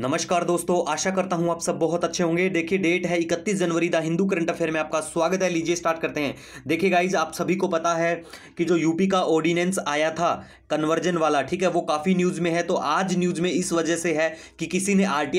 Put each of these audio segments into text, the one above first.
नमस्कार दोस्तों आशा करता हूं आप सब बहुत अच्छे होंगे देखिए डेट है 31 जनवरी द हिंदू करंट अफेयर में आपका स्वागत है लीजिए स्टार्ट करते हैं देखिए गाइज आप सभी को पता है कि जो यूपी का ऑर्डिनेंस आया था कन्वर्जन वाला ठीक है वो काफ़ी न्यूज़ में है तो आज न्यूज़ में इस वजह से है कि किसी ने टी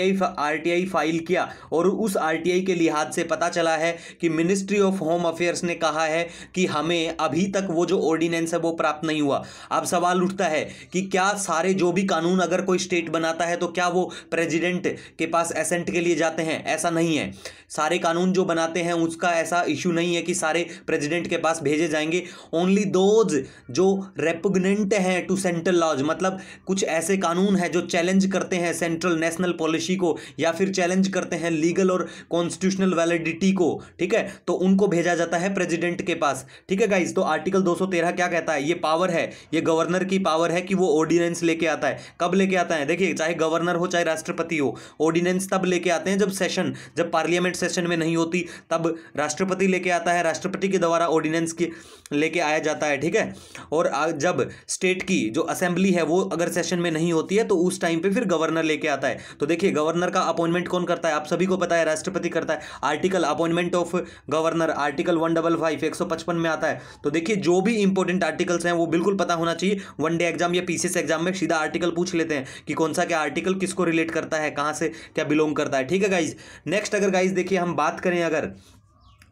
आई फाइल किया और उस आर के लिहाज से पता चला है कि मिनिस्ट्री ऑफ होम अफेयर्स ने कहा है कि हमें अभी तक वो जो ऑर्डिनेंस है वो प्राप्त नहीं हुआ अब सवाल उठता है कि क्या सारे जो भी कानून अगर कोई स्टेट बनाता है तो क्या वो रेजिडेंट के पास एसेंट के लिए जाते हैं ऐसा नहीं है सारे कानून जो बनाते हैं उसका ऐसा इशू नहीं है कि सारे प्रेजिडेंट के पास भेजे जाएंगे ओनली दोज जो रेपुगनेंट हैं टू सेंट्रल लॉज मतलब कुछ ऐसे कानून हैं जो चैलेंज करते हैं सेंट्रल नेशनल पॉलिसी को या फिर चैलेंज करते हैं लीगल और कॉन्स्टिट्यूशनल वैलिडिटी को ठीक है तो उनको भेजा जाता है प्रेजिडेंट के पास ठीक है गाइज तो आर्टिकल 213 क्या कहता है ये पावर है ये गवर्नर की पावर है कि वो ऑर्डिनेंस लेके आता है कब लेके आता है देखिए चाहे गवर्नर हो चाहे राष्ट्रपति राष्ट्रपति हो ऑर्डिनेंस तब लेके आते हैं जब सेशन जब पार्लियामेंट सेशन में नहीं होती तब राष्ट्रपति लेके आता है राष्ट्रपति के द्वारा ऑर्डिनेंस के लेके आया जाता है ठीक है और जब स्टेट की जो असेंबली है वो अगर सेशन में नहीं होती है तो उस टाइम पर फिर गवर्नर लेके आता है तो देखिए गवर्नर का अपॉइंटमेंट कौन करता है आप सभी को पता है राष्ट्रपति करता है article appointment of governor article one double five एक सौ पचपन में आता है तो देखिए जो भी इंपॉर्टेंट आर्टिकल्स हैं वो बिल्कुल पता होना चाहिए वन डे एग्जाम या पीसीएस एग्जाम में सीधा आर्टिकल पूछ लेते हैं कि कौन सा क्या आर्टिकल किसको रिलेट करता करता है कहाँ से क्या बिलोंग करता है ठीक है गाइज नेक्स्ट अगर गाइज देखिए हम बात करें अगर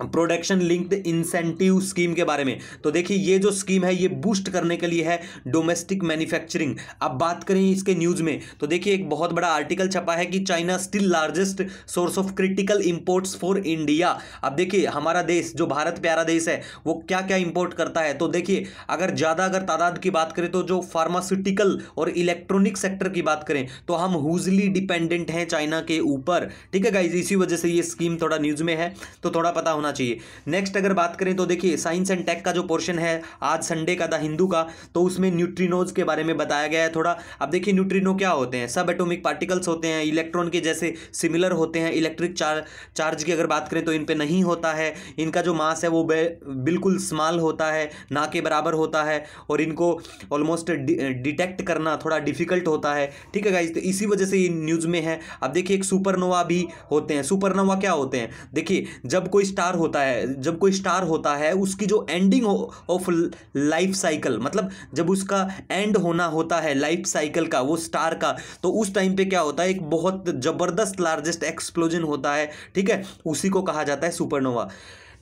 प्रोडक्शन लिंक्ड इंसेंटिव स्कीम के बारे में तो देखिए ये जो स्कीम है ये बूस्ट करने के लिए है डोमेस्टिक मैन्युफैक्चरिंग अब बात करें इसके न्यूज़ में तो देखिए एक बहुत बड़ा आर्टिकल छपा है कि China still largest source of critical imports for India अब देखिए हमारा देश जो भारत प्यारा देश है वो क्या क्या इंपोर्ट करता है तो देखिए अगर ज़्यादा अगर तादाद की बात करें तो जो फार्मास्यूटिकल और इलेक्ट्रॉनिक सेक्टर की बात करें तो हम हुजली डिपेंडेंट हैं चाइना के ऊपर ठीक है गाइज इसी वजह से ये स्कीम थोड़ा न्यूज़ में है तो थोड़ा पता होना चाहिए नेक्स्ट अगर बात करें तो देखिए साइंस एंड टेक का जो पोर्शन है आज संडे का द हिंदू का तो उसमें न्यूट्रीनोज के बारे में बताया गया है थोड़ा अब देखिए न्यूट्रीनो क्या होते हैं सब एटोमिक पार्टिकल्स होते हैं इलेक्ट्रॉन के जैसे सिमिलर होते हैं इलेक्ट्रिक चार चार्ज की अगर बात करें तो इन पर नहीं होता है इनका जो मास है वो बिल्कुल स्मॉल होता है ना के बराबर होता है और इनको ऑलमोस्ट डिटेक्ट करना थोड़ा डिफिकल्ट होता है ठीक है गाइज तो इसी वजह से ये न्यूज़ में है अब देखिए एक सुपरनोवा भी होते हैं सुपरनोवा क्या होते हैं देखिए जब कोई स्टार स्टार होता है जब कोई स्टार होता है उसकी जो एंडिंग ऑफ लाइफ साइकिल मतलब जब उसका एंड होना होता है लाइफ साइकिल का वो स्टार का तो उस टाइम पे क्या होता है एक बहुत ज़बरदस्त लार्जेस्ट एक्सप्लोजन होता है ठीक है उसी को कहा जाता है सुपरनोवा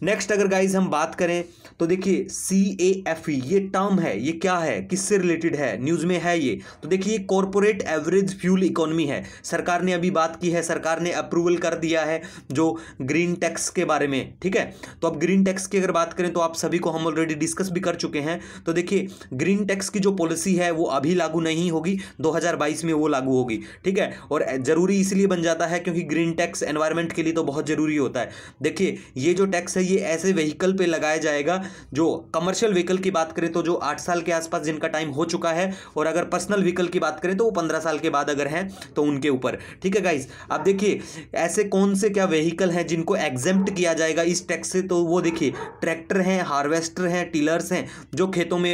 नेक्स्ट अगर गाइज हम बात करें तो देखिए सी ए एफ ई ये टर्म है ये क्या है किससे रिलेटेड है न्यूज़ में है ये तो देखिए कॉरपोरेट एवरेज फ्यूल इकोनॉमी है सरकार ने अभी बात की है सरकार ने अप्रूवल कर दिया है जो ग्रीन टैक्स के बारे में ठीक है तो अब ग्रीन टैक्स की अगर बात करें तो आप सभी को हम ऑलरेडी डिस्कस भी कर चुके हैं तो देखिए ग्रीन टैक्स की जो पॉलिसी है वो अभी लागू नहीं होगी दो में वो लागू होगी ठीक है और ज़रूरी इसलिए बन जाता है क्योंकि ग्रीन टैक्स एनवायरमेंट के लिए तो बहुत ज़रूरी होता है देखिए ये जो टैक्स है ये ये ऐसे व्हीकल पे लगाया जाएगा जो कमर्शियल व्हीकल की बात करें तो जो आठ साल के आसपास जिनका टाइम हो चुका है और अगर पर्सनल व्हीकल की बात करें तो वो पंद्रह साल के बाद अगर हैं तो उनके ऊपर ठीक है गाइज अब देखिए ऐसे कौन से क्या व्हीकल हैं जिनको एग्जेम्प्ट किया जाएगा इस टैक्स से तो वो देखिए ट्रैक्टर हैं हार्वेस्टर हैं टीलर्स हैं जो खेतों में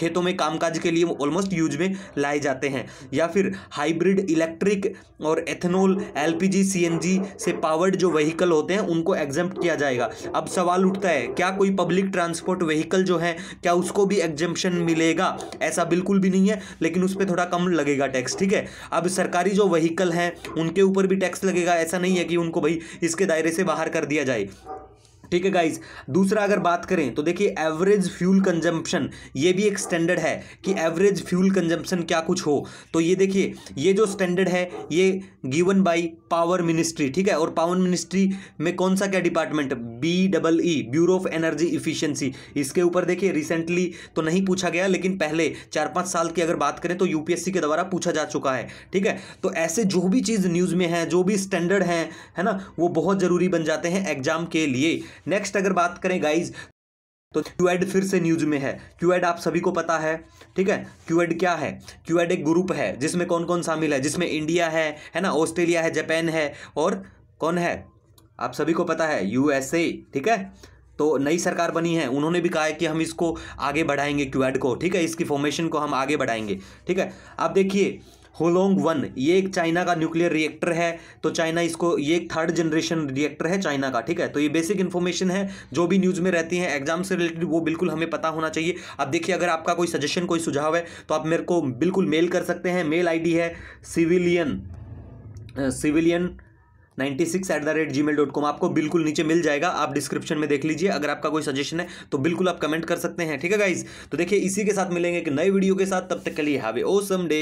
खेतों में कामकाज के लिए ऑलमोस्ट यूज में लाए जाते हैं या फिर हाइब्रिड इलेक्ट्रिक और एथेनॉल एलपीजी सीएनजी से पावर्ड जो व्हीकल होते हैं उनको एग्जेप्ट किया जाएगा अब सवाल उठता है क्या कोई पब्लिक ट्रांसपोर्ट व्हीकल जो है क्या उसको भी एग्जम्पन मिलेगा ऐसा बिल्कुल भी नहीं है लेकिन उस पर थोड़ा कम लगेगा टैक्स ठीक है अब सरकारी जो व्हीकल हैं उनके ऊपर भी टैक्स लगेगा ऐसा नहीं है कि उनको भाई इसके दायरे से बाहर कर दिया जाए ठीक है गाइज दूसरा अगर बात करें तो देखिए एवरेज फ्यूल कंजम्पशन ये भी एक स्टैंडर्ड है कि एवरेज फ्यूल कंजम्पशन क्या कुछ हो तो ये देखिए ये जो स्टैंडर्ड है ये गिवन बाई पावर मिनिस्ट्री ठीक है और पावर मिनिस्ट्री में कौन सा क्या department B double E bureau of energy efficiency इसके ऊपर देखिए रिसेंटली तो नहीं पूछा गया लेकिन पहले चार पाँच साल की अगर बात करें तो यूपीएससी के द्वारा पूछा जा चुका है ठीक है तो ऐसे जो भी चीज़ न्यूज़ में है जो भी स्टैंडर्ड हैं है ना वो बहुत ज़रूरी बन जाते हैं एग्जाम के लिए नेक्स्ट अगर बात करें गाइज तो क्यूएड e फिर से न्यूज में है क्यूएड e आप सभी को पता है ठीक है क्यूएड e क्या है क्यूएड एक ग्रुप है जिसमें कौन कौन शामिल है जिसमें इंडिया है है ना ऑस्ट्रेलिया है जापान है और कौन है आप सभी को पता है यूएसए ठीक है तो नई सरकार बनी है उन्होंने भी कहा है कि हम इसको आगे बढ़ाएंगे क्यूएड को ठीक है इसकी फॉर्मेशन को हम आगे बढ़ाएंगे ठीक है आप देखिए होलोंग वन ये एक चाइना का न्यूक्लियर रिएक्टर है तो चाइना इसको ये एक थर्ड जनरेशन रिएक्टर है चाइना का ठीक है तो ये बेसिक इन्फॉर्मेशन है जो भी न्यूज़ में रहती है एग्जाम से रिलेटेड वो बिल्कुल हमें पता होना चाहिए अब देखिए अगर आपका कोई सजेशन कोई सुझाव है तो आप मेरे को बिल्कुल मेल कर सकते हैं मेल आई है civilian civilian ninety six at the rate Gmail dot com आपको बिल्कुल नीचे मिल जाएगा आप डिस्क्रिप्शन में देख लीजिए अगर आपका कोई सजेशन है तो बिल्कुल आप कमेंट कर सकते हैं ठीक है गाइज तो देखिए इसी के साथ मिलेंगे एक नए वीडियो के साथ तब तक के लिए हैवे ओ सम डे